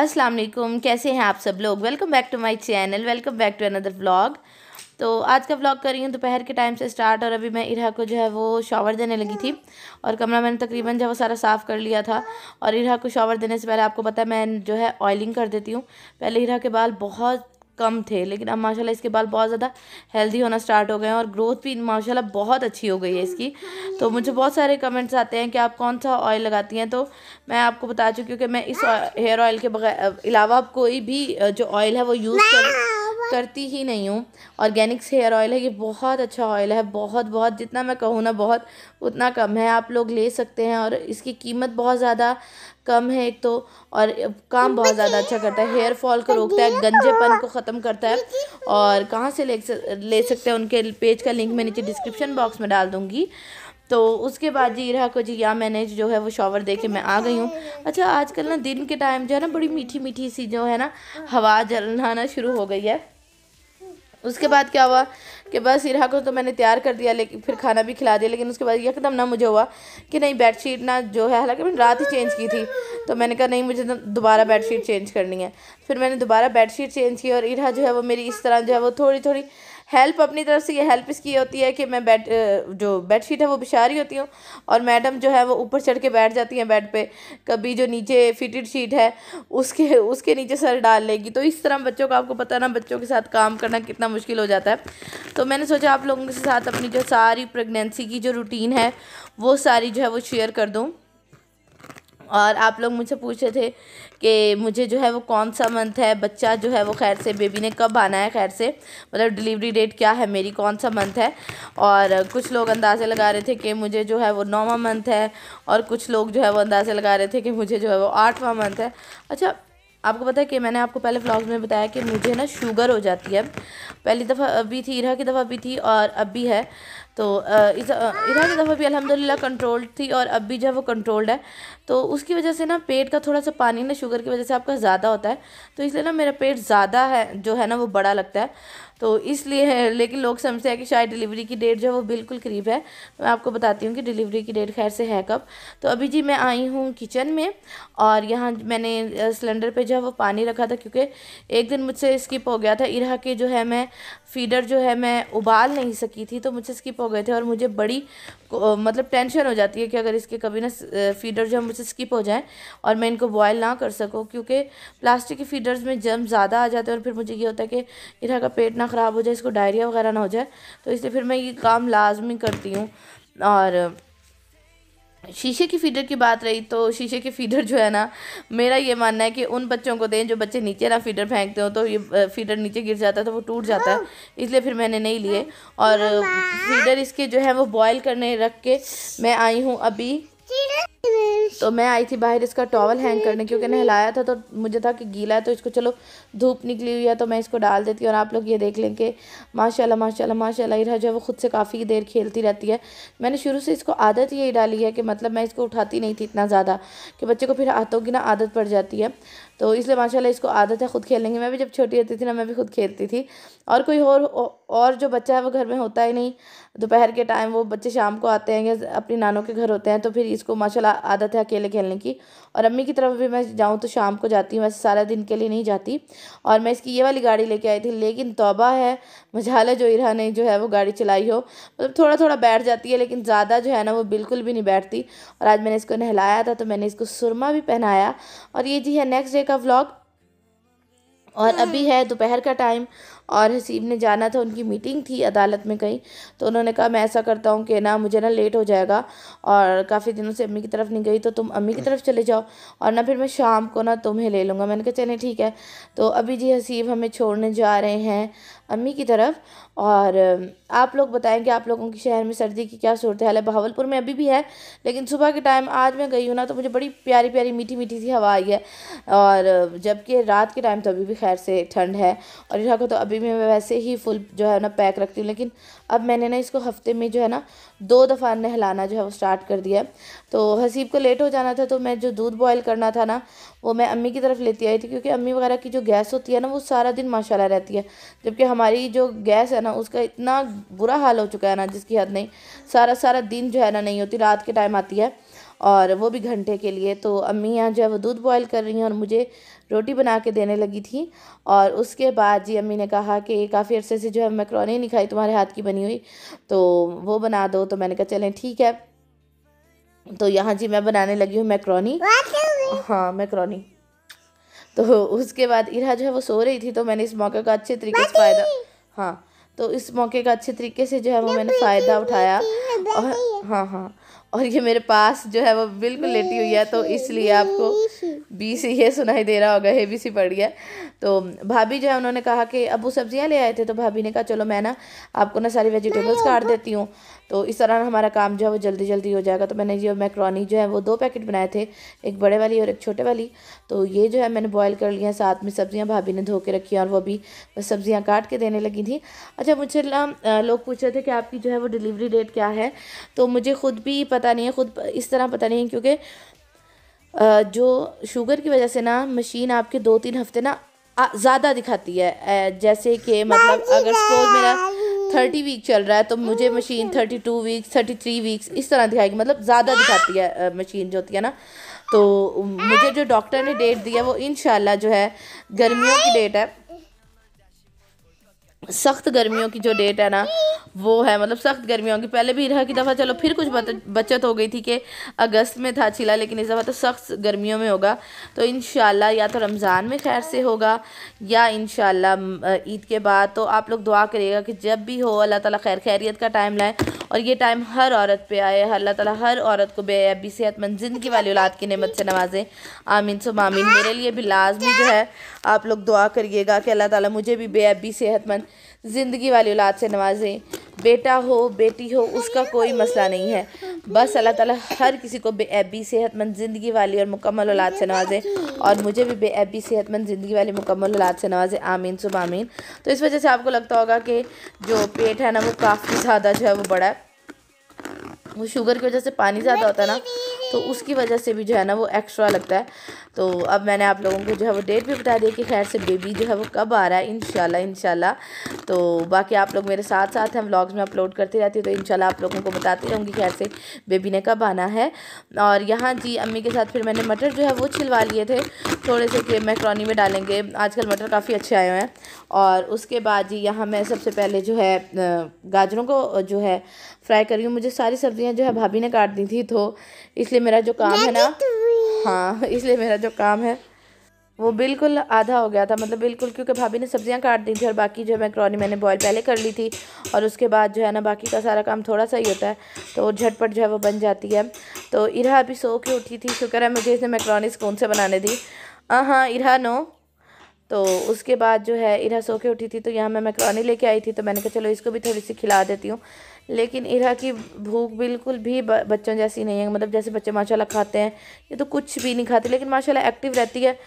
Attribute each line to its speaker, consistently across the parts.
Speaker 1: अस्सलाम वालेकुम कैसे हैं आप सब लोग welcome back to my channel welcome back to another vlog तो आज का व्लॉग कर रही हूँ दोपहर के टाइम से स्टार्ट और अभी मैं इरहा को जो है वो शॉवर देने लगी थी और कमरा मैंने तकरीबन जो है वो सारा साफ़ कर लिया था और इरहा को शॉवर देने से पहले आपको पता है मैं जो है ऑयलिंग कर देती हूँ पहले इरहा के बाल बहुत कम थे लेकिन अब माशाल्लाह इसके बाल बहुत ज़्यादा हेल्दी होना स्टार्ट हो गए हैं और ग्रोथ भी माशाल्लाह बहुत अच्छी हो गई है इसकी तो मुझे बहुत सारे कमेंट्स आते हैं कि आप कौन सा ऑयल लगाती हैं तो मैं आपको बता चुकी हूँ कि मैं इस हेयर ऑयल के बगैर अलावा कोई भी जो ऑयल है वो यूज़ करूँ करती ही नहीं हूँ ऑर्गेनिक्स हेयर ऑयल है ये बहुत अच्छा ऑयल है बहुत बहुत जितना मैं कहूँ ना बहुत उतना कम है आप लोग ले सकते हैं और इसकी कीमत बहुत ज़्यादा कम है एक तो और काम बहुत ज़्यादा अच्छा करता है हेयर फॉल को रोकता है गंजेपन को ख़त्म करता है और कहाँ से ले ले सकते हैं उनके पेज का लिंक मैं नीचे डिस्क्रिप्शन बॉक्स में डाल दूँगी तो उसके बाद जी रहा को जी या मैंने जो है वो शॉवर दे के मैं आ गई हूँ अच्छा आजकल ना दिन के टाइम जो है ना बड़ी मीठी मीठी सी जो है ना हवा जलना ना शुरू हो गई है उसके बाद क्या हुआ कि बस इरा को तो मैंने तैयार कर दिया लेकिन फिर खाना भी खिला दिया लेकिन उसके बाद यकदम ना मुझे हुआ कि नहीं बेडशीट ना जो है हालांकि मैंने रात ही चेंज की थी तो मैंने कहा नहीं मुझे तो दोबारा बेडशीट चेंज करनी है फिर मैंने दोबारा बेडशीट चेंज की और इरा जो है वो मेरी इस तरह जो है वो थोड़ी थोड़ी हेल्प अपनी तरफ से ये हेल्प इसकी होती है कि मैं बेड जो बेड शीट है वो बिछारी होती हूँ और मैडम जो है वो ऊपर चढ़ के बैठ जाती हैं बेड पे कभी जो नीचे फिटेड शीट है उसके उसके नीचे सर डाल लेगी तो इस तरह बच्चों का आपको पता ना बच्चों के साथ काम करना कितना मुश्किल हो जाता है तो मैंने सोचा आप लोगों के साथ अपनी जो सारी प्रेगनेंसी की जो रूटीन है वो सारी जो है वो शेयर कर दूँ और आप लोग मुझसे पूछ रहे थे कि मुझे जो है वो कौन सा मंथ है बच्चा जो है वो खैर से बेबी ने कब आना है खैर से मतलब डिलीवरी डेट क्या है मेरी कौन सा मंथ है और कुछ लोग अंदाजे लगा रहे थे कि मुझे जो है वो नौवा मंथ है और कुछ लोग जो है वो अंदाजे लगा रहे थे कि मुझे जो है वो आठवां मंथ है अच्छा आपको पता है कि मैंने आपको पहले ब्लॉग में बताया कि मुझे ना शुगर हो जाती है पहली दफ़ा अभी थी इरा की दफ़ा भी थी और अभी है तो इधर की दफ़ा भी अल्हम्दुलिल्लाह कंट्रोल्ड थी और अब भी जो है वो कंट्रोल्ड है तो उसकी वजह से ना पेट का थोड़ा सा पानी ना शुगर की वजह से आपका ज़्यादा होता है तो इसलिए ना मेरा पेट ज़्यादा है जो है ना वो बड़ा लगता है तो इसलिए लेकिन लोग समझते हैं कि शायद डिलीवरी की डेट जो है वो बिल्कुल करीब है मैं आपको बताती हूँ कि डिलीवरी की डेट खैर से है कब तो अभी जी मैं आई हूँ किचन में और यहाँ मैंने सिलेंडर पे जो है वो पानी रखा था क्योंकि एक दिन मुझसे स्किप हो गया था इरा के जो है मैं फीडर जो है मैं उबाल नहीं सकी थी तो मुझसे स्किप हो गए थे और मुझे बड़ी मतलब टेंशन हो जाती है कि अगर इसके कभी ना फीडर जो है मुझसे स्किप हो जाए और मैं इनको बॉयल ना कर सकूँ क्योंकि प्लास्टिक के फीडर्स में जम ज़्यादा आ जाते हैं और फिर मुझे ये होता है कि इधर का पेट ना ख़राब हो जाए इसको डायरिया वगैरह ना हो जाए तो इसलिए फिर मैं ये काम लाजमी करती हूँ और शीशे की फ़ीडर की बात रही तो शीशे के फ़ीडर जो है ना मेरा ये मानना है कि उन बच्चों को दें जो बच्चे नीचे ना फ़ीडर फेंकते हो तो ये फ़ीडर नीचे गिर जाता है तो वो टूट जाता है इसलिए फिर मैंने नहीं लिए और फ़ीडर इसके जो है वो बॉयल करने रख के मैं आई हूँ अभी तो मैं आई थी बाहर इसका टॉवल हैंग करने क्योंकि नहलाया था तो मुझे था कि गीला है तो इसको चलो धूप निकली हुई है तो मैं इसको डाल देती हूँ और आप लोग ये देख लें कि माशाल्लाह माशाल्लाह माशाल्लाह इरा जो है वो ख़ुद से काफ़ी देर खेलती रहती है मैंने शुरू से इसको आदत यही डाली है कि मतलब मैं इसको उठाती नहीं थी इतना ज़्यादा कि बच्चे को फिर हाथों की ना आदत पड़ जाती है तो इसलिए माशाल्लाह इसको आदत है ख़ुद खेलने की मैं भी जब छोटी रहती थी ना मैं भी खुद खेलती थी और कोई और और जो बच्चा है वो घर में होता ही नहीं दोपहर के टाइम वो बच्चे शाम को आते हैं या अपनी नानों के घर होते हैं तो फिर इसको माशाल्लाह आदत है अकेले खेलने की और अम्मी की तरफ भी मैं जाऊँ तो शाम को जाती हूँ वैसे सारा दिन के लिए नहीं जाती और मैं इसकी ये वाली गाड़ी लेके आई थी लेकिन तोबा है मजाला जो इरा ने जो है वो गाड़ी चलाई हो मतलब थोड़ा थोड़ा बैठ जाती है लेकिन ज़्यादा जो है ना वो बिल्कुल भी नहीं बैठती और आज मैंने इसको नहलाया था तो मैंने इसको सुरमा भी पहनाया और ये जी है नेक्स्ट डे का व्लॉग और अभी है दोपहर का टाइम और हसीब ने जाना था उनकी मीटिंग थी अदालत में कहीं तो उन्होंने कहा मैं ऐसा करता हूँ कि ना मुझे ना लेट हो जाएगा और काफ़ी दिनों से अम्मी की तरफ नहीं गई तो तुम अम्मी की तरफ चले जाओ और ना फिर मैं शाम को ना तुम्हें ले लूँगा मैंने कहा चले ठीक है तो अभी जी हसीब हमें छोड़ने जा रहे हैं अम्मी की तरफ और आप लोग बताएँ कि आप लोगों के शहर में सर्दी की क्या सूरत हाल है बहावलपुर में अभी भी है लेकिन सुबह के टाइम आज मैं गई हूँ ना तो मुझे बड़ी प्यारी प्यारी मीठी मीठी सी हवा आई है और जबकि रात के टाइम तो अभी भी खैर से ठंड है और इलाकों तो अभी अभी मैं वैसे ही फुल जो है ना पैक रखती हूँ लेकिन अब मैंने ना इसको हफ्ते में जो है ना दो दफ़ा नहलाना जो है वो स्टार्ट कर दिया तो हसीब को लेट हो जाना था तो मैं जो दूध बॉयल करना था ना वो मैं अम्मी की तरफ लेती आई थी क्योंकि अम्मी वगैरह की जो गैस होती है ना वो सारा दिन माशाला रहती है जबकि हमारी जो गैस है ना उसका इतना बुरा हाल हो चुका है ना जिसकी हद नहीं सारा सारा दिन जो है ना नहीं होती रात के टाइम आती है और वो भी घंटे के लिए तो अम्मी यहाँ जो है वो दूध बॉयल कर रही हैं और मुझे रोटी बना के देने लगी थी और उसके बाद जी अम्मी ने कहा कि काफ़ी अरसे से जो है मैक्रोनी नहीं खाई तुम्हारे हाथ की बनी हुई तो वो बना दो तो मैंने कहा चलें ठीक है तो यहाँ जी मैं बनाने लगी हूँ मैक्रोनी हाँ मैक्रोनी तो उसके बाद इरा जो है वो सो रही थी तो मैंने इस मौके का अच्छे तरीके से फ़ायदा हाँ तो इस मौके का अच्छे तरीके से जो है वो मैंने फ़ायदा उठाया और हाँ हाँ और ये मेरे पास जो है वो बिल्कुल लेटी हुई है तो इसलिए आपको बी से ये सुनाई दे रहा होगा हे बी सी पड़ गया तो भाभी जो है उन्होंने कहा कि अब वो सब्ज़ियाँ ले आए थे तो भाभी ने कहा चलो मैं ना आपको ना सारी वेजिटेबल्स काट देती हूँ तो इस तरह हमारा काम जो है वो जल्दी जल्दी हो जाएगा तो मैंने ये मैक्रोनी जो है वो दो पैकेट बनाए थे एक बड़े वाली और एक छोटे वाली तो ये जो है मैंने बॉयल कर लिया साथ में सब्ज़ियाँ भाभी ने धो के रखी और वो भी बस सब्ज़ियाँ काट के देने लगी थी अच्छा मुझे लोग पूछ रहे थे कि आपकी जो है वो डिलीवरी डेट क्या है तो मुझे ख़ुद भी पता पता नहीं है ख़ुद इस तरह पता नहीं है क्योंकि जो शुगर की वजह से ना मशीन आपके दो तीन हफ्ते ना ज़्यादा दिखाती है जैसे कि मतलब अगर सपोज मेरा थर्टी वीक चल रहा है तो मुझे machine thirty two weeks thirty three weeks इस तरह दिखाएगी मतलब ज़्यादा दिखाती है मशीन जो होती है ना तो मुझे जो डॉक्टर ने डेट दिया वो इन जो है गर्मियों की डेट है सख्त गर्मियों की जो डेट है ना वो है मतलब सख्त गर्मियों की पहले भी रहा की दफ़ा चलो फिर कुछ बचत हो गई थी कि अगस्त में था चिला लेकिन इस दफ़ा तो सख्त गर्मियों में होगा तो इन या तो रमज़ान में खैर से होगा या इन ईद के बाद तो आप लोग दुआ करिएगा कि जब भी हो अल्लाह ताला खैर खैरियत का टाइम लाए और ये टाइम हर औरत पे आए अल्लाह ताला हर औरत को बेअबी सेहतमंद ज़िंदगी वाली औलाद की नमत से नवाजें आमीन सुब आमीन मेरे लिए भी लाजमी जो है आप लोग दुआ करिएगा कि अल्लाह ताला मुझे भी बेअबी सेहतमंद ज़िंदगी वाली औलाद से नवाजें बेटा हो बेटी हो उसका कोई मसला नहीं है बस अल्लाह ताला हर किसी को बेअबी सेहतमंद ज़िंदगी वाली और मुकम्मल औलाद से नवाजे और मुझे भी बेअबी सेहतमंद ज़िंदगी वाली मुकम्मल औलाद से नवाजे आमीन सुब आमीन तो इस वजह से आपको लगता होगा कि जो पेट है ना वो काफ़ी ज़्यादा जो है वो बड़ा है वो शुगर की वजह से पानी ज़्यादा होता है ना तो उसकी वजह से भी जो है ना वो एक्स्ट्रा लगता है तो अब मैंने आप लोगों को जो है वो डेट भी बता दिया कि खैर से बेबी जो है वो कब आ रहा है इन इनशाला तो बाकी आप लोग मेरे साथ साथ हैं व्लॉग्स में अपलोड करती रहती हूँ तो इनशाला आप लोगों को बताती रहूँगी खैर से बेबी ने कब आना है और यहाँ जी अम्मी के साथ फिर मैंने मटर जो है वो छिलवा लिए थे थोड़े से कि मैक्रोनी में डालेंगे आजकल मटर काफ़ी अच्छे आए हुए हैं और उसके बाद जी यहाँ मैं सबसे पहले जो है गाजरों को जो है फ्राई करी हूँ मुझे सारी सब्ज़ियाँ जो है भाभी ने काट दी थी तो इसलिए मेरा जो काम है ना हाँ इसलिए मेरा जो काम है वो बिल्कुल आधा हो गया था मतलब बिल्कुल क्योंकि भाभी ने सब्जियां काट दी थी और बाकी जो है मैक्रोनी मैंने बॉयल पहले कर ली थी और उसके बाद जो है ना बाकी का सारा काम थोड़ा सा ही होता है तो झटपट जो है वो बन जाती है तो इरा अभी सो के उठी थी शुक्र है मुझे इसने मैक्रोनी स्कून से बनाने दी हाँ इरा नो तो उसके बाद जो है इरा सो के उठी थी तो यहाँ मैं मैकरोनी लेके आई थी तो मैंने कहा चलो इसको भी थोड़ी सी खिला देती हूँ लेकिन इरा की भूख बिल्कुल भी बच्चों जैसी नहीं है मतलब जैसे बच्चे माशाल्लाह खाते हैं ये तो कुछ भी नहीं खाते लेकिन माशाल्लाह एक्टिव रहती है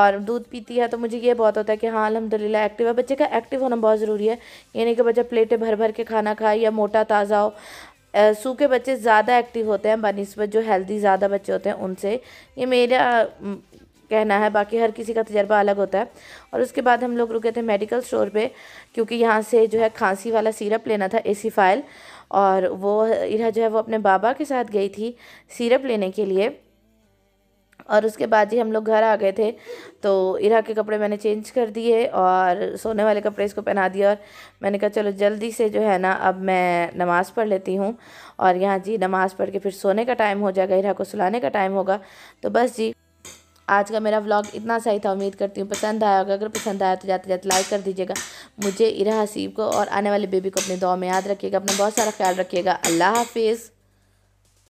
Speaker 1: और दूध पीती है तो मुझे ये बहुत होता है कि हाँ अलहमदिल्ला एक्टिव है बच्चे का एक्टिव होना बहुत ज़रूरी है ये नहीं कि बच्चा प्लेटें भर भर के खाना खाए या मोटा ताज़ा हो सूखे बच्चे ज़्यादा एक्टिव होते हैं बनस्बत जो हेल्दी ज़्यादा बच्चे होते हैं उनसे ये मेरा कहना है बाकी हर किसी का तजर्बा अलग होता है और उसके बाद हम लोग रुके थे मेडिकल स्टोर पे क्योंकि यहाँ से जो है खांसी वाला सीरप लेना था सी फाइल और वो इरा जो है वो अपने बाबा के साथ गई थी सीरप लेने के लिए और उसके बाद ही हम लोग घर आ गए थे तो इरा के कपड़े मैंने चेंज कर दिए और सोने वाले कपड़े इसको पहना दिए और मैंने कहा चलो जल्दी से जो है ना अब मैं नमाज़ पढ़ लेती हूँ और यहाँ जी नमाज़ पढ़ के फिर सोने का टाइम हो जाएगा इरा को सुलाने का टाइम होगा तो बस जी आज का मेरा व्लॉग इतना सही था उम्मीद करती हूँ पसंद आया होगा अगर पसंद आया तो जाते जाते लाइक कर दीजिएगा मुझे इरा हसीब को और आने वाले बेबी को अपने दौ में याद रखिएगा अपना बहुत सारा ख्याल रखिएगा अल्लाह हाफिज़